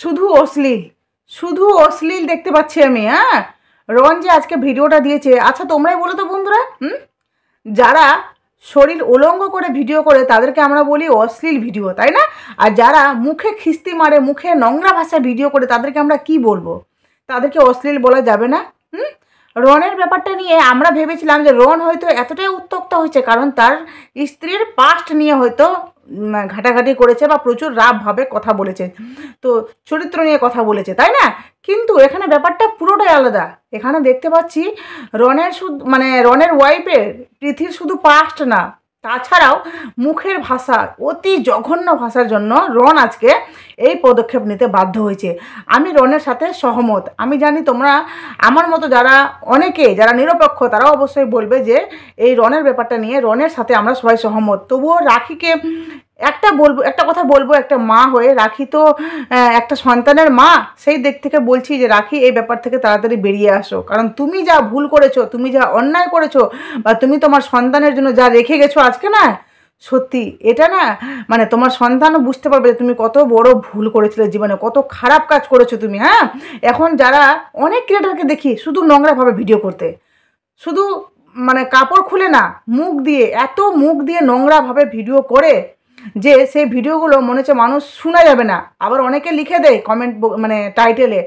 শুধু অশ্লীল শুধু অশ্লীল দেখতে পাচ্ছি আমি হ্যাঁ রোহন যে আজকে ভিডিওটা দিয়েছে আচ্ছা তোমরাই বলো তো বন্ধুরা হুম যারা শরীর উলঙ্গ করে ভিডিও করে তাদেরকে আমরা বলি অশ্লীল ভিডিও তাই না আর যারা মুখে খিস্তি মারে মুখে নোংরা ভাষায় ভিডিও করে তাদেরকে আমরা কি বলবো তাদেরকে অশ্লীল বলা যাবে না হুম রনের ব্যাপারটা নিয়ে আমরা ভেবেছিলাম যে রন হয়তো এতটাই উত্তক্ত হয়েছে কারণ তার স্ত্রীর পাস্ট নিয়ে হয়তো ঘাটাঘাটি করেছে বা প্রচুর রাবভাবে কথা বলেছে তো চরিত্র নিয়ে কথা বলেছে তাই না কিন্তু এখানে ব্যাপারটা পুরোটাই আলাদা এখানে দেখতে পাচ্ছি রনের শুধু মানে রনের ওয়াইফের পৃথিবীর শুধু পাস্ট না তাছাড়াও মুখের ভাষা অতি জঘন্য ভাষার জন্য রন আজকে এই পদক্ষেপ নিতে বাধ্য হয়েছে আমি রনের সাথে সহমত আমি জানি তোমরা আমার মতো যারা অনেকে যারা নিরপেক্ষ তারা অবশ্যই বলবে যে এই রনের ব্যাপারটা নিয়ে রনের সাথে আমরা সবাই সহমত তবুও রাখিকে একটা বলবো একটা কথা বলবো একটা মা হয়ে রাখি তো একটা সন্তানের মা সেই দিক থেকে বলছি যে রাখি এই ব্যাপার থেকে তাড়াতাড়ি বেরিয়ে আসো কারণ তুমি যা ভুল করেছো তুমি যা অন্যায় করেছো বা তুমি তোমার সন্তানের জন্য যা রেখে গেছো আজকে না সত্যি এটা না মানে তোমার সন্তানও বুঝতে পারবে তুমি কত বড় ভুল করেছিলে জীবনে কত খারাপ কাজ করেছো তুমি হ্যাঁ এখন যারা অনেক ক্রিয়েটারকে দেখি শুধু নোংরাভাবে ভিডিও করতে শুধু মানে কাপড় খুলে না মুখ দিয়ে এত মুখ দিয়ে নোংরাভাবে ভিডিও করে যে সেই ভিডিওগুলো মনে হচ্ছে মানুষ শোনা যাবে না আবার অনেকে লিখে দেয় কমেন্ট মানে টাইটেলে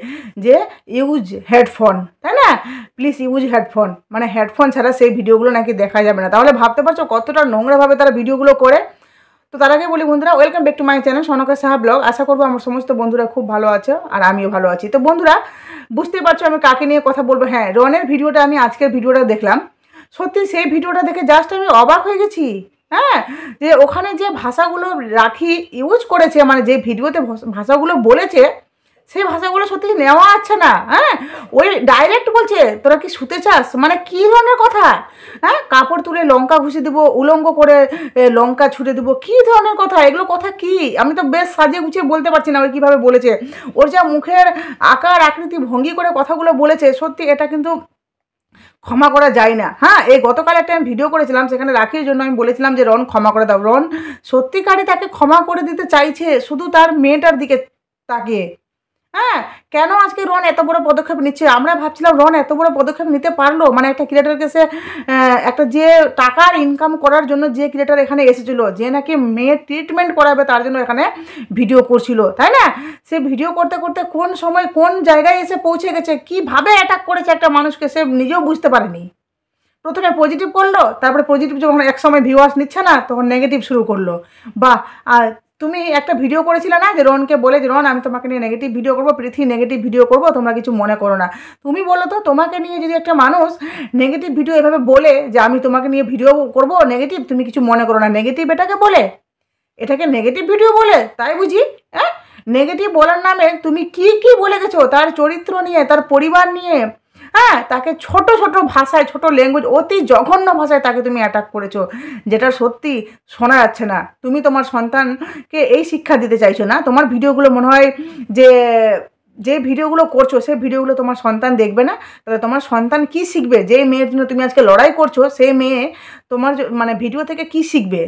যে ইউজ হেডফোন তাই না প্লিজ ইউজ হেডফোন মানে হেডফোন ছাড়া সেই ভিডিওগুলো নাকি দেখা যাবে না তাহলে ভাবতে পারছো কতটা নোংরাভাবে তারা ভিডিওগুলো করে তো তার আগে বলি বন্ধুরা welcome back to my channel Sonka Saha vlog আশা করবো আমার সমস্ত বন্ধুরা খুব ভালো আছে আর আমিও ভালো আছি তো বন্ধুরা বুঝতে পারছো আমি কাকে নিয়ে কথা বলবো হ্যাঁ রনের ভিডিওটা আমি আজকের ভিডিওটা দেখলাম সত্যি সেই ভিডিওটা দেখে জাস্ট আমি অবাক হয়ে গেছি হ্যাঁ যে ওখানে যে ভাষাগুলো রাখি ইউজ করেছে মানে যে ভিডিওতে ভাষাগুলো বলেছে সেই ভাষাগুলো সত্যি নেওয়া আছে না হ্যাঁ ওই ডাইরেক্ট বলছে তোরা কি শুতে চাস মানে কী ধরনের কথা হ্যাঁ কাপড় তুলে লঙ্কা ঘুষে দেবো উলঙ্গ করে লঙ্কা ছুটে দেবো কী ধরনের কথা এগুলো কথা কি আমি তো বেশ সাজিয়ে গুছিয়ে বলতে পারছি না ওই কীভাবে বলেছে ওর যা মুখের আকার আকৃতি ভঙ্গি করে কথাগুলো বলেছে সত্যি এটা কিন্তু ক্ষমা করা যায় না হ্যাঁ এই গতকাল একটা আমি ভিডিও করেছিলাম সেখানে রাখির জন্য আমি বলেছিলাম যে রন ক্ষমা করে দাও রন সত্যিকারে তাকে ক্ষমা করে দিতে চাইছে শুধু তার মেয়েটার দিকে তাকে হ্যাঁ কেন আজকে রন এত বড় পদক্ষেপ নিচ্ছে আমরা ভাবছিলাম রন এত বড় পদক্ষেপ নিতে পারলো মানে একটা ক্রিয়েটারকে সে একটা যে টাকার ইনকাম করার জন্য যে ক্রিয়েটার এখানে এসেছিলো যে নাকি মেয়ের ট্রিটমেন্ট করাবে তার জন্য এখানে ভিডিও করছিল তাই না সে ভিডিও করতে করতে কোন সময় কোন জায়গায় এসে পৌঁছে গেছে কিভাবে অ্যাটাক করেছে একটা মানুষকে সে নিজেও বুঝতে পারেনি প্রথমে পজিটিভ করলো তারপরে পজিটিভ যখন এক সময় আস নিচ্ছে না তখন নেগেটিভ শুরু করলো বা তুমি একটা ভিডিও করেছিলে না যে রনকে বলে যে রন আমি তোমাকে নিয়ে নেগেটিভ ভিডিও করবো পৃথিবী নেগেটিভ ভিডিও করবো তোমরা কিছু মনে করো না তুমি বলো তো তোমাকে নিয়ে যদি একটা মানুষ নেগেটিভ ভিডিও এভাবে বলে যে আমি তোমাকে নিয়ে ভিডিও করবো নেগেটিভ তুমি কিছু মনে করো না নেগেটিভ এটাকে বলে এটাকে নেগেটিভ ভিডিও বলে তাই বুঝি হ্যাঁ নেগেটিভ বলার নামে তুমি কি কি বলে গেছো তার চরিত্র নিয়ে তার পরিবার নিয়ে হ্যাঁ তাকে ছোট ছোট ভাষায় ছোট ল্যাঙ্গুয়েজ অতি জঘন্য ভাষায় তাকে তুমি অ্যাটাক করেছো যেটা সত্যি শোনা যাচ্ছে না তুমি তোমার সন্তানকে এই শিক্ষা দিতে চাইছো না তোমার ভিডিওগুলো মনে হয় যে যে ভিডিওগুলো করছো সেই ভিডিওগুলো তোমার সন্তান দেখবে না তাহলে তোমার সন্তান কি শিখবে যে মেয়ের জন্য তুমি আজকে লড়াই করছো সেই মেয়ে তোমার মানে ভিডিও থেকে কি শিখবে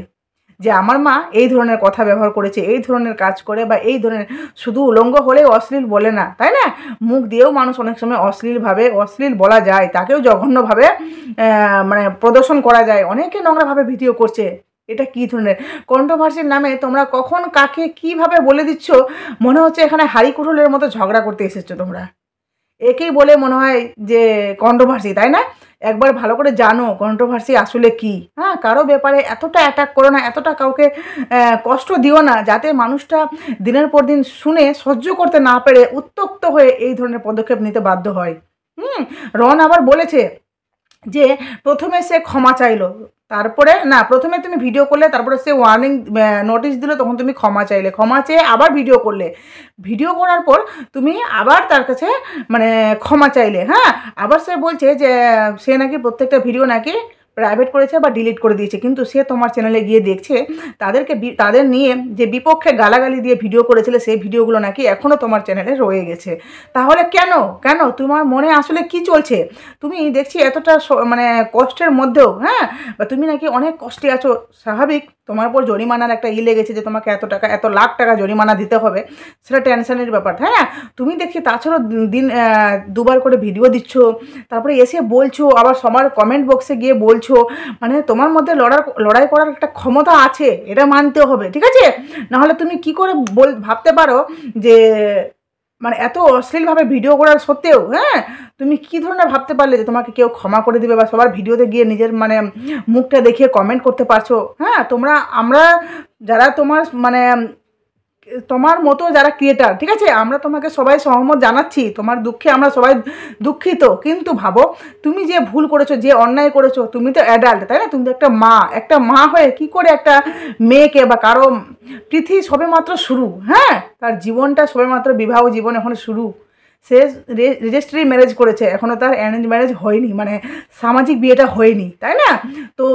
যে আমার মা এই ধরনের কথা ব্যবহার করেছে এই ধরনের কাজ করে বা এই ধরনের শুধু উলঙ্গ হলেই অশ্লীল বলে না তাই না মুখ দিয়েও মানুষ অনেক সময় অশ্লীলভাবে অশ্লীল বলা যায় তাকেও জঘন্যভাবে মানে প্রদর্শন করা যায় অনেকে নোংরাভাবে ভিডিও করছে এটা কী ধরনের কন্ট্রোভার্সির নামে তোমরা কখন কাকে কিভাবে বলে দিচ্ছ মনে হচ্ছে এখানে হাড়ি কুঠুলের মতো ঝগড়া করতে এসেছো তোমরা একেই বলে মনে হয় যে কন্ট্রোভার্সি তাই না একবার ভালো করে জানো কন্ট্রোভার্সি আসলে কি হ্যাঁ কারো ব্যাপারে এতটা অ্যাটাক করো না এতটা কাউকে কষ্ট দিও না যাতে মানুষটা দিনের পর দিন শুনে সহ্য করতে না পেরে উত্তক্ত হয়ে এই ধরনের পদক্ষেপ নিতে বাধ্য হয় হুম রন আবার বলেছে যে প্রথমে সে ক্ষমা চাইলো তারপরে না প্রথমে তুমি ভিডিও করলে তারপরে সে ওয়ার্নিং নোটিশ দিলে তখন তুমি ক্ষমা চাইলে ক্ষমা চেয়ে আবার ভিডিও করলে ভিডিও করার পর তুমি আবার তার কাছে মানে ক্ষমা চাইলে হ্যাঁ আবার সে বলছে যে সে নাকি প্রত্যেকটা ভিডিও নাকি প্রাইভেট করেছে বা ডিলিট করে দিয়েছে কিন্তু সে তোমার চ্যানেলে গিয়ে দেখছে তাদেরকে তাদের নিয়ে যে বিপক্ষে গালাগালি দিয়ে ভিডিও করেছিলে সেই ভিডিওগুলো নাকি এখনও তোমার চ্যানেলে রয়ে গেছে তাহলে কেন কেন তোমার মনে আসলে কি চলছে তুমি দেখছি এতটা মানে কষ্টের মধ্যেও হ্যাঁ বা তুমি নাকি অনেক কষ্টে আছো স্বাভাবিক তোমার উপর জরিমানার একটা ই লেগেছে যে তোমাকে এত টাকা এত লাখ টাকা জরিমানা দিতে হবে সেটা টেনশনের ব্যাপার হ্যাঁ তুমি দেখি তাছাড়াও দিন দুবার করে ভিডিও দিচ্ছ তারপরে এসে বলছো আবার সবার কমেন্ট বক্সে গিয়ে বলছো মানে তোমার মধ্যে লড়ার লড়াই করার একটা ক্ষমতা আছে এটা মানতে হবে ঠিক আছে নাহলে তুমি কি করে বল ভাবতে পারো যে মানে এত অশ্লীলভাবে ভিডিও করার সত্ত্বেও হ্যাঁ তুমি কি ধরনের ভাবতে পারলে যে তোমাকে কেউ ক্ষমা করে দিবে বা সবার ভিডিওতে গিয়ে নিজের মানে মুখটা দেখিয়ে কমেন্ট করতে পারছো হ্যাঁ তোমরা আমরা যারা তোমার মানে তোমার মতো যারা ক্রিয়েটার ঠিক আছে আমরা তোমাকে সবাই সহমত জানাচ্ছি তোমার দুঃখে আমরা সবাই দুঃখিত কিন্তু ভাবো তুমি যে ভুল করেছো যে অন্যায় করেছো তুমি তো অ্যাডাল্ট তাই না তুমি তো একটা মা একটা মা হয়ে কি করে একটা মেয়েকে বা কারো পৃথিবী সবে মাত্র শুরু হ্যাঁ তার জীবনটা সবে মাত্র বিবাহ জীবন এখন শুরু সে রেজিস্ট্রি ম্যারেজ করেছে এখনও তার অ্যারেঞ্জ ম্যারেজ হয়নি মানে সামাজিক বিয়েটা হয়নি তাই না তো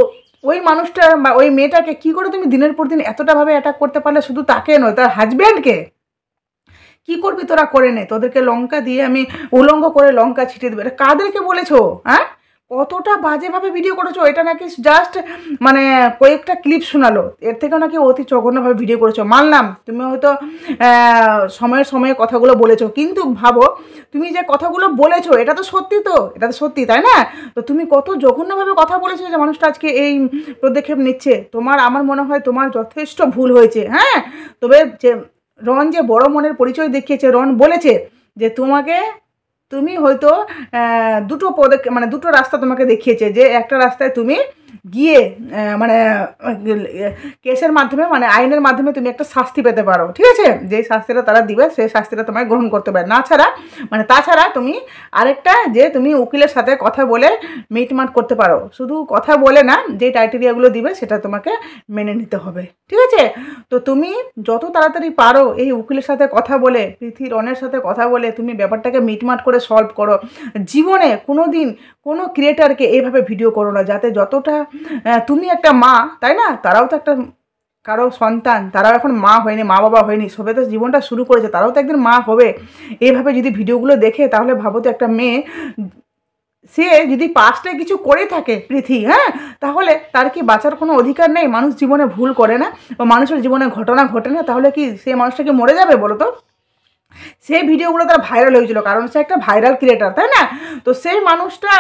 ওই মানুষটা বা ওই মেয়েটাকে কি করে তুমি দিনের পর দিন এতটাভাবে অ্যাটাক করতে পারলে শুধু তাকে নয় তার হাজব্যান্ডকে কি করবি তোরা করে নে তোদেরকে লঙ্কা দিয়ে আমি উলঙ্গ করে লঙ্কা ছিটিয়ে দেবো এটা কাদেরকে বলেছো হ্যাঁ কতটা বাজেভাবে ভিডিও করেছো এটা নাকি জাস্ট মানে কয়েকটা ক্লিপ শোনালো এর থেকেও নাকি অতি জঘন্যভাবে ভিডিও করেছো মানলাম তুমি হয়তো সময়ের সময়ে কথাগুলো বলেছো কিন্তু ভাবো তুমি যে কথাগুলো বলেছো এটা তো সত্যি তো এটা তো সত্যি তাই না তো তুমি কত জঘন্যভাবে কথা বলেছো যে মানুষটা আজকে এই পদক্ষেপ নিচ্ছে তোমার আমার মনে হয় তোমার যথেষ্ট ভুল হয়েছে হ্যাঁ তবে যে রন যে বড় মনের পরিচয় দেখিয়েছে রন বলেছে যে তোমাকে তুমি হয়তো দুটো পদক্ষেপ মানে দুটো রাস্তা তোমাকে দেখিয়েছে যে একটা রাস্তায় তুমি গিয়ে মানে কেসের মাধ্যমে মানে আইনের মাধ্যমে তুমি একটা শাস্তি পেতে পারো ঠিক আছে যেই শাস্তিটা তারা দিবে সেই শাস্তিটা তোমায় গ্রহণ করতে পারে না ছাড়া মানে তাছাড়া তুমি আরেকটা যে তুমি উকিলের সাথে কথা বলে মিটমাট করতে পারো শুধু কথা বলে না যে টাইটেরিয়াগুলো দিবে সেটা তোমাকে মেনে নিতে হবে ঠিক আছে তো তুমি যত তাড়াতাড়ি পারো এই উকিলের সাথে কথা বলে পৃথির অনের সাথে কথা বলে তুমি ব্যাপারটাকে মিটমাট করে সলভ করো জীবনে কোনো দিন কোনো ক্রিয়েটারকে এইভাবে ভিডিও করো না যাতে যতটা তুমি একটা মা তাই না তারাও তো একটা কারো সন্তান তারাও এখন মা হয়নি মা বাবা হয়নি সবে তো জীবনটা শুরু করেছে তারাও তো একদিন মা হবে এইভাবে যদি ভিডিওগুলো দেখে তাহলে ভাবো তো একটা মেয়ে সে যদি পাস্টে কিছু করে থাকে পৃথি হ্যাঁ তাহলে তার কি বাঁচার কোনো অধিকার নেই মানুষ জীবনে ভুল করে না বা মানুষের জীবনে ঘটনা ঘটে না তাহলে কি সে মানুষটা কি মরে যাবে বলো তো সেই ভিডিওগুলো তার ভাইরাল হয়েছিল কারণ সে একটা ভাইরাল ক্রিয়েটার তাই না তো সেই মানুষটা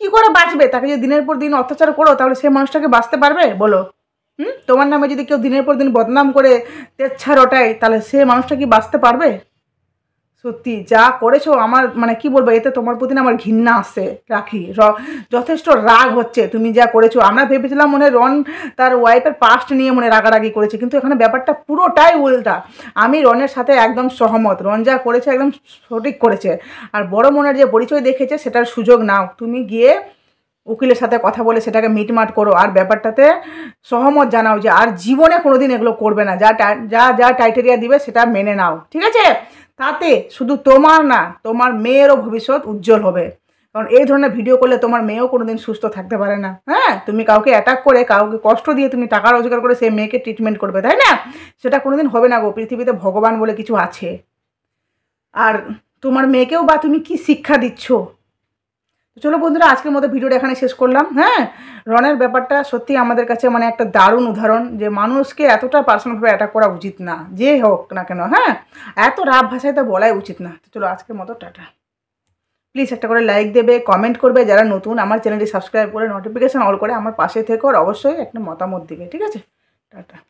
কি করে বাঁচবে তাকে যদি দিনের পর দিন অত্যাচার করো তাহলে সে মানুষটাকে বাঁচতে পারবে বলো হুম তোমার নামে যদি কেউ দিনের পর দিন বদনাম করে তেচ্ছা রটায় তাহলে সে মানুষটা কি বাঁচতে পারবে সত্যি যা করেছো আমার মানে কি বলবো এতে তোমার প্রতি আমার ঘৃণা আসে রাখি যথেষ্ট রাগ হচ্ছে তুমি যা করেছো আমরা ভেবেছিলাম মনে রন তার ওয়াইফের পাস্ট নিয়ে মনে রাগারাগি করেছে কিন্তু এখানে ব্যাপারটা পুরোটাই উল্টা আমি রনের সাথে একদম সহমত রন যা করেছে একদম সঠিক করেছে আর বড় মনের যে পরিচয় দেখেছে সেটার সুযোগ নাও তুমি গিয়ে উকিলের সাথে কথা বলে সেটাকে মিটমাট করো আর ব্যাপারটাতে সহমত জানাও যে আর জীবনে কোনোদিন এগুলো করবে না যা যা যা টাইটেরিয়া দিবে সেটা মেনে নাও ঠিক আছে তাতে শুধু তোমার না তোমার মেয়েরও ভবিষ্যৎ উজ্জ্বল হবে কারণ এই ধরনের ভিডিও করলে তোমার মেয়েও কোনোদিন সুস্থ থাকতে পারে না হ্যাঁ তুমি কাউকে অ্যাটাক করে কাউকে কষ্ট দিয়ে তুমি টাকা রোজগার করে সেই মেয়েকে ট্রিটমেন্ট করবে তাই না সেটা কোনোদিন হবে না গো পৃথিবীতে ভগবান বলে কিছু আছে আর তোমার মেয়েকেও বা তুমি কি শিক্ষা দিচ্ছ তো চলো বন্ধুরা আজকের মতো ভিডিওটা এখানে শেষ করলাম হ্যাঁ রনের ব্যাপারটা সত্যি আমাদের কাছে মানে একটা দারুণ উদাহরণ যে মানুষকে এতটা পার্সোনালভাবে অ্যাটাক করা উচিত না যে হোক না কেন হ্যাঁ এত রাব ভাষায় তো বলাই উচিত না তো চলো আজকের মতো টাটা প্লিজ একটা করে লাইক দেবে কমেন্ট করবে যারা নতুন আমার চ্যানেলটি সাবস্ক্রাইব করে নোটিফিকেশান অল করে আমার পাশে থেকে আর অবশ্যই একটা মতামত দিবে ঠিক আছে টাটা